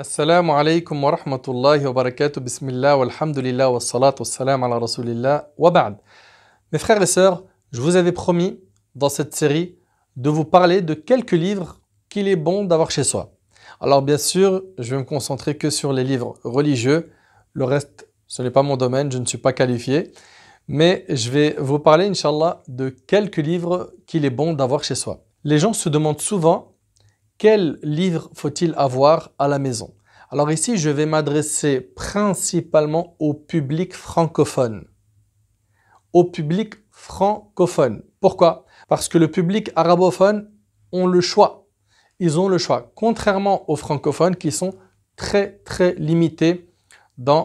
wa salam Mes frères et sœurs, je vous avais promis dans cette série de vous parler de quelques livres qu'il est bon d'avoir chez soi. Alors bien sûr, je vais me concentrer que sur les livres religieux, le reste, ce n'est pas mon domaine, je ne suis pas qualifié, mais je vais vous parler, inshallah, de quelques livres qu'il est bon d'avoir chez soi. Les gens se demandent souvent quel livre faut-il avoir à la maison Alors ici, je vais m'adresser principalement au public francophone. Au public francophone. Pourquoi Parce que le public arabophone ont le choix. Ils ont le choix, contrairement aux francophones qui sont très très limités dans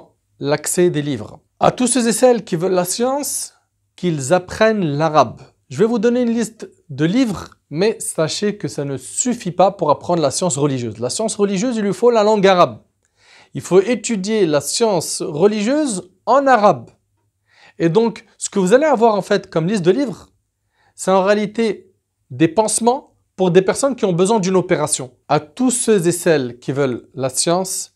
l'accès des livres. À tous ceux et celles qui veulent la science, qu'ils apprennent l'arabe. Je vais vous donner une liste de livres, mais sachez que ça ne suffit pas pour apprendre la science religieuse. La science religieuse, il lui faut la langue arabe. Il faut étudier la science religieuse en arabe. Et donc, ce que vous allez avoir en fait comme liste de livres, c'est en réalité des pansements pour des personnes qui ont besoin d'une opération. À tous ceux et celles qui veulent la science,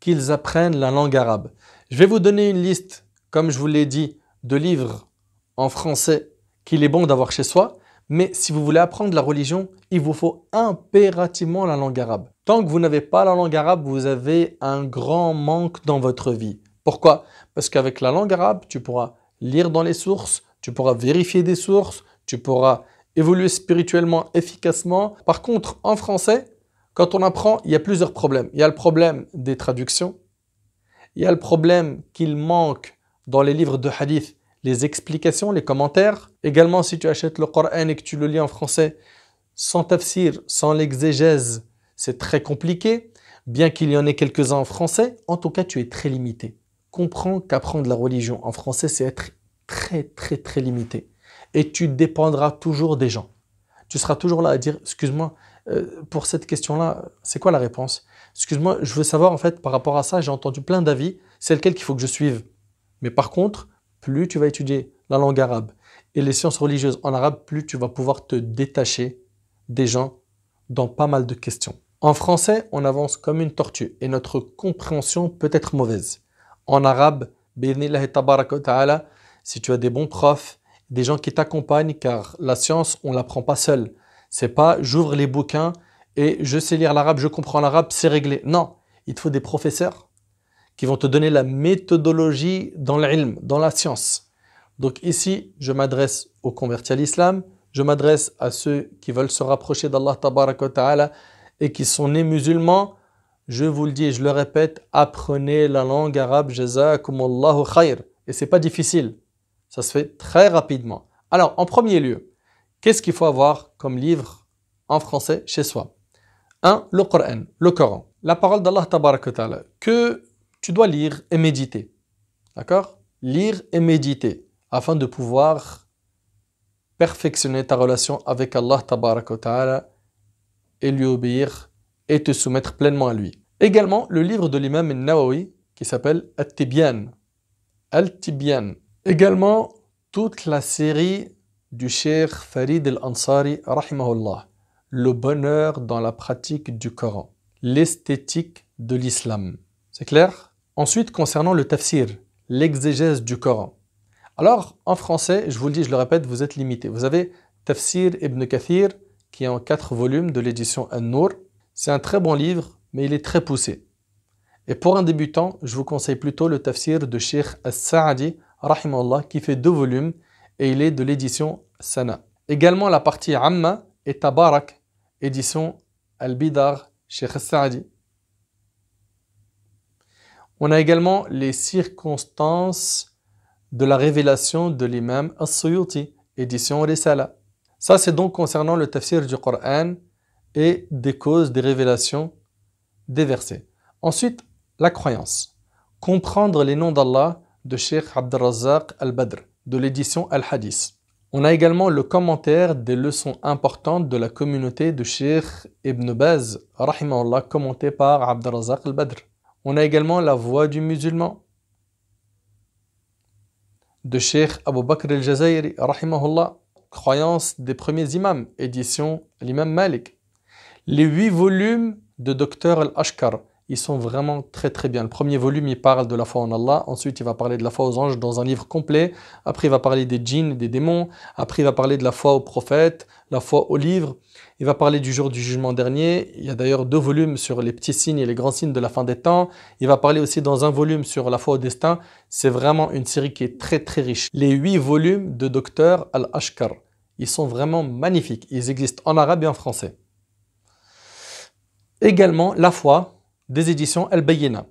qu'ils apprennent la langue arabe. Je vais vous donner une liste, comme je vous l'ai dit, de livres en français qu'il est bon d'avoir chez soi, mais si vous voulez apprendre la religion, il vous faut impérativement la langue arabe. Tant que vous n'avez pas la langue arabe, vous avez un grand manque dans votre vie. Pourquoi Parce qu'avec la langue arabe, tu pourras lire dans les sources, tu pourras vérifier des sources, tu pourras évoluer spirituellement efficacement. Par contre, en français, quand on apprend, il y a plusieurs problèmes. Il y a le problème des traductions, il y a le problème qu'il manque dans les livres de hadith les explications, les commentaires. Également, si tu achètes le Coran et que tu le lis en français, sans tafsir, sans l'exégèse, c'est très compliqué. Bien qu'il y en ait quelques-uns en français, en tout cas, tu es très limité. Comprends qu'apprendre la religion en français, c'est être très, très, très limité. Et tu dépendras toujours des gens. Tu seras toujours là à dire, excuse-moi, euh, pour cette question-là, c'est quoi la réponse Excuse-moi, je veux savoir en fait par rapport à ça, j'ai entendu plein d'avis, c'est lequel qu'il faut que je suive. Mais par contre, plus tu vas étudier la langue arabe et les sciences religieuses en arabe, plus tu vas pouvoir te détacher des gens dans pas mal de questions. En français, on avance comme une tortue et notre compréhension peut être mauvaise. En arabe, si tu as des bons profs, des gens qui t'accompagnent, car la science, on ne l'apprend pas seul. C'est pas j'ouvre les bouquins et je sais lire l'arabe, je comprends l'arabe, c'est réglé. Non, il te faut des professeurs qui vont te donner la méthodologie dans l'ilm, dans la science. Donc ici, je m'adresse aux convertis à l'islam, je m'adresse à ceux qui veulent se rapprocher d'Allah ta'ala et qui sont nés musulmans. Je vous le dis et je le répète, apprenez la langue arabe, jazakumullahu khair. Et c'est pas difficile, ça se fait très rapidement. Alors, en premier lieu, qu'est-ce qu'il faut avoir comme livre en français chez soi 1. Le Coran, le Coran, la parole d'Allah ta'ala, que tu dois lire et méditer. D'accord Lire et méditer afin de pouvoir perfectionner ta relation avec Allah ta'ala et lui obéir et te soumettre pleinement à lui. Également, le livre de l'imam Nawawi qui s'appelle At-Tibyan. Al-Tibyan. Également, toute la série du Cheikh Farid al-Ansari, rahimahullah. Le bonheur dans la pratique du Coran. L'esthétique de l'islam. C'est clair Ensuite, concernant le tafsir, l'exégèse du Coran. Alors, en français, je vous le dis, je le répète, vous êtes limité. Vous avez Tafsir ibn Kathir, qui est en quatre volumes de l'édition An-Nur. C'est un très bon livre, mais il est très poussé. Et pour un débutant, je vous conseille plutôt le tafsir de Sheikh As-Sa'adi, qui fait deux volumes, et il est de l'édition Sana. Également la partie Amma et Tabarak, édition Al-Bidar, Sheikh As-Sa'adi. On a également les circonstances de la révélation de l'imam As-Suyuti, édition Risala. Ça, c'est donc concernant le tafsir du Coran et des causes des révélations des versets. Ensuite, la croyance. Comprendre les noms d'Allah de Sheikh Abdurrazzaq al-Badr, de l'édition Al-Hadith. On a également le commentaire des leçons importantes de la communauté de Sheikh Ibn Baz, commenté par Abdurrazzaq al-Badr. On a également la voix du musulman de Sheikh Abu Bakr al-Jazairi, rahimahullah, Croyance des premiers imams, édition l'imam Malik. Les huit volumes de Docteur al-Ashkar, ils sont vraiment très très bien. Le premier volume, il parle de la foi en Allah. Ensuite, il va parler de la foi aux anges dans un livre complet. Après, il va parler des djinns, des démons. Après, il va parler de la foi aux prophètes, la foi aux livres. Il va parler du jour du jugement dernier. Il y a d'ailleurs deux volumes sur les petits signes et les grands signes de la fin des temps. Il va parler aussi dans un volume sur la foi au destin. C'est vraiment une série qui est très très riche. Les huit volumes de Docteur Al-Ashkar. Ils sont vraiment magnifiques. Ils existent en arabe et en français. Également, La foi des éditions Al-Bayyina.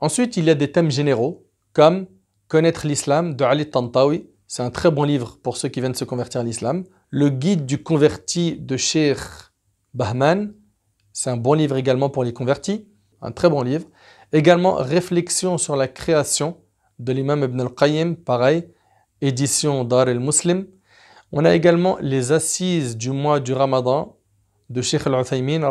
Ensuite, il y a des thèmes généraux comme Connaître l'islam de Ali Tantawi, c'est un très bon livre pour ceux qui viennent se convertir à l'islam. Le guide du converti de Sheikh Bahman, c'est un bon livre également pour les convertis, un très bon livre. Également, Réflexion sur la création de l'imam Ibn al-Qayyim, pareil, édition Dar al-Muslim. On a également Les Assises du mois du Ramadan de Sheikh al-Uthaymin,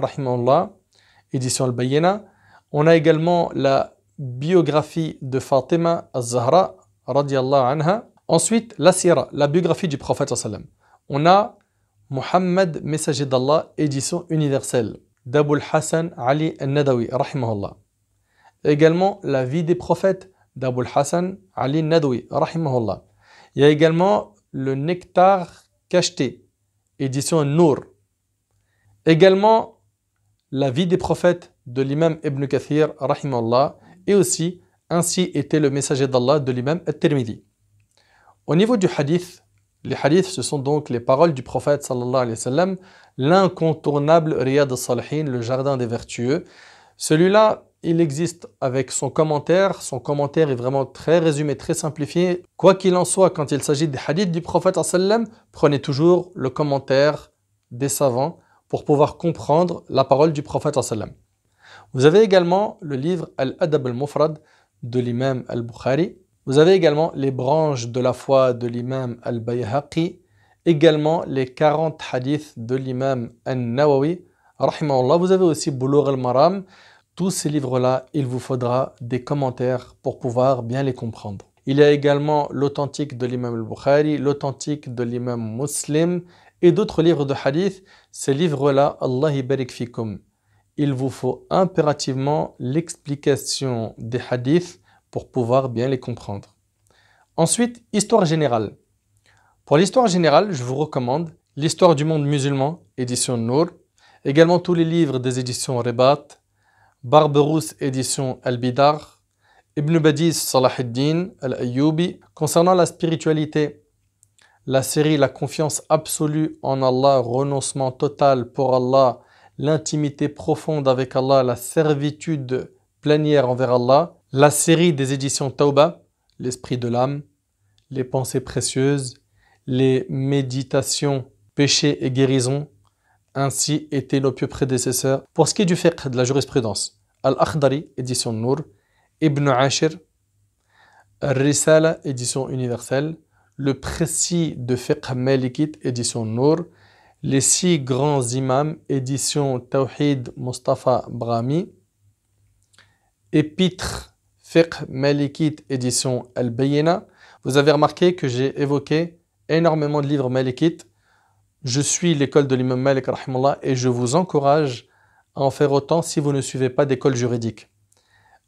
édition al bayyina On a également la biographie de Fatima al-Zahra, radiallahu anha, Ensuite, la sira, la biographie du prophète sallam. On a Muhammad, messager d'Allah, édition universelle, d'Abul Hassan Ali al-Nadawi, rahimahullah. Également, la vie des prophètes d'Abul Hassan Ali al-Nadawi, rahimahullah. Il y a également le nectar cacheté, édition Nour. Également, la vie des prophètes de l'imam Ibn Kathir, rahimahullah, et aussi, ainsi était le messager d'Allah de l'imam al-Tirmidhi. Au niveau du hadith, les hadiths, ce sont donc les paroles du prophète sallallahu alayhi wa sallam, l'incontournable Riyad al-Salihin, le jardin des vertueux. Celui-là, il existe avec son commentaire. Son commentaire est vraiment très résumé, très simplifié. Quoi qu'il en soit, quand il s'agit des hadiths du prophète sallam, prenez toujours le commentaire des savants pour pouvoir comprendre la parole du prophète sallam. Vous avez également le livre Al-Adab al-Mufrad de l'imam al-Bukhari, vous avez également les branches de la foi de l'imam al-Bayhaqi, également les 40 hadiths de l'imam al-Nawawi. Vous avez aussi Boulour al-Maram. Tous ces livres-là, il vous faudra des commentaires pour pouvoir bien les comprendre. Il y a également l'authentique de l'imam al-Bukhari, l'authentique de l'imam Muslim et d'autres livres de hadith. Ces livres-là, Allah barik fikum. Il vous faut impérativement l'explication des hadiths pour pouvoir bien les comprendre. Ensuite, histoire générale. Pour l'histoire générale, je vous recommande l'histoire du monde musulman, édition Nour, également tous les livres des éditions Rebat, Barberousse, édition Al-Bidar, Ibn Badis » Salah Al-Ayyubi. Concernant la spiritualité, la série La confiance absolue en Allah, renoncement total pour Allah, l'intimité profonde avec Allah, la servitude plénière envers Allah, la série des éditions Tauba, l'esprit de l'âme, les pensées précieuses, les méditations, péché et guérison, ainsi étaient nos pieux prédécesseurs. Pour ce qui est du fiqh, de la jurisprudence, Al-Akhdari, édition Nour, Ibn Ashir, Risala, édition universelle, le précis de fiqh Malikit, édition Nour, les six grands imams, édition Tawhid Mustafa Brahmi, Épître Fiqh Malikit édition Al-Bayena. Vous avez remarqué que j'ai évoqué énormément de livres malikites. Je suis l'école de l'imam Malik et je vous encourage à en faire autant si vous ne suivez pas d'école juridique.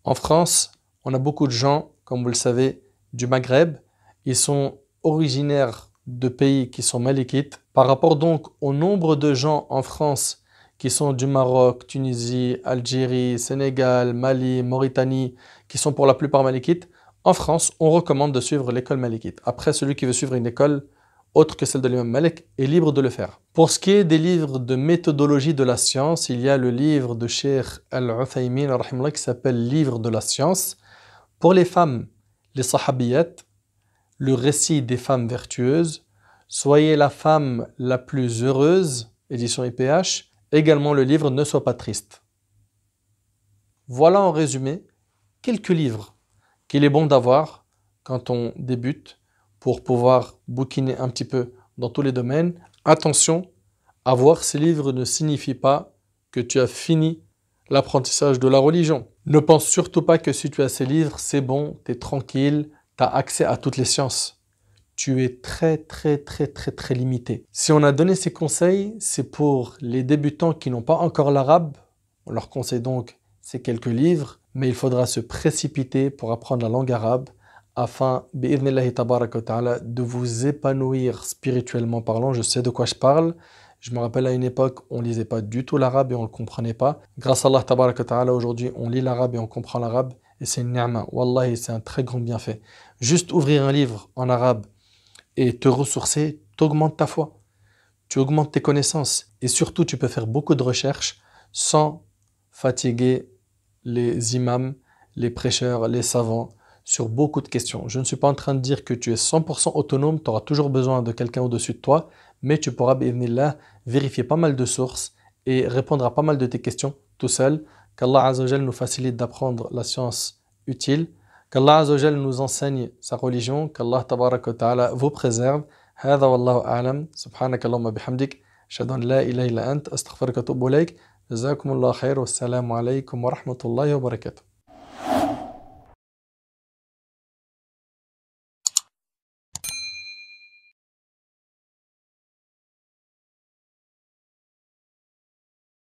En France, on a beaucoup de gens, comme vous le savez, du Maghreb. Ils sont originaires de pays qui sont malikites. Par rapport donc au nombre de gens en France qui sont du Maroc, Tunisie, Algérie, Sénégal, Mali, Mauritanie, qui sont pour la plupart malikites, en France, on recommande de suivre l'école malikite. Après, celui qui veut suivre une école autre que celle de l'imam Malik est libre de le faire. Pour ce qui est des livres de méthodologie de la science, il y a le livre de Sheikh Al-Uthaymin qui s'appelle Livre de la science. Pour les femmes, les sahabiyettes, le récit des femmes vertueuses, Soyez la femme la plus heureuse, édition IPH, Également le livre Ne soit pas triste. Voilà en résumé quelques livres qu'il est bon d'avoir quand on débute pour pouvoir bouquiner un petit peu dans tous les domaines. Attention, avoir ces livres ne signifie pas que tu as fini l'apprentissage de la religion. Ne pense surtout pas que si tu as ces livres, c'est bon, tu es tranquille, tu as accès à toutes les sciences tu es très, très, très, très, très limité. Si on a donné ces conseils, c'est pour les débutants qui n'ont pas encore l'arabe. On leur conseille donc ces quelques livres, mais il faudra se précipiter pour apprendre la langue arabe afin, de vous épanouir spirituellement parlant. Je sais de quoi je parle. Je me rappelle à une époque, on ne lisait pas du tout l'arabe et on ne le comprenait pas. Grâce à Allah, aujourd'hui, on lit l'arabe et on comprend l'arabe. Et c'est une ni'ma. Wallahi, c'est un très grand bienfait. Juste ouvrir un livre en arabe et te ressourcer, t'augmente ta foi, tu augmentes tes connaissances et surtout tu peux faire beaucoup de recherches sans fatiguer les imams, les prêcheurs, les savants sur beaucoup de questions. Je ne suis pas en train de dire que tu es 100% autonome, tu auras toujours besoin de quelqu'un au-dessus de toi, mais tu pourras, là vérifier pas mal de sources et répondre à pas mal de tes questions tout seul. Qu'Allah nous facilite d'apprendre la science utile. qu'Allah Azzawajal nous enseigne sa religion, qu'Allah Tabarak wa Ta'ala vous préserve. هذا والله أعلم سبحانك اللهم بحمدك أشهد أن لا إله إلا أنت أستغفرك وأتوب إليك جزاكم الله خير والسلام عليكم ورحمة الله وبركاته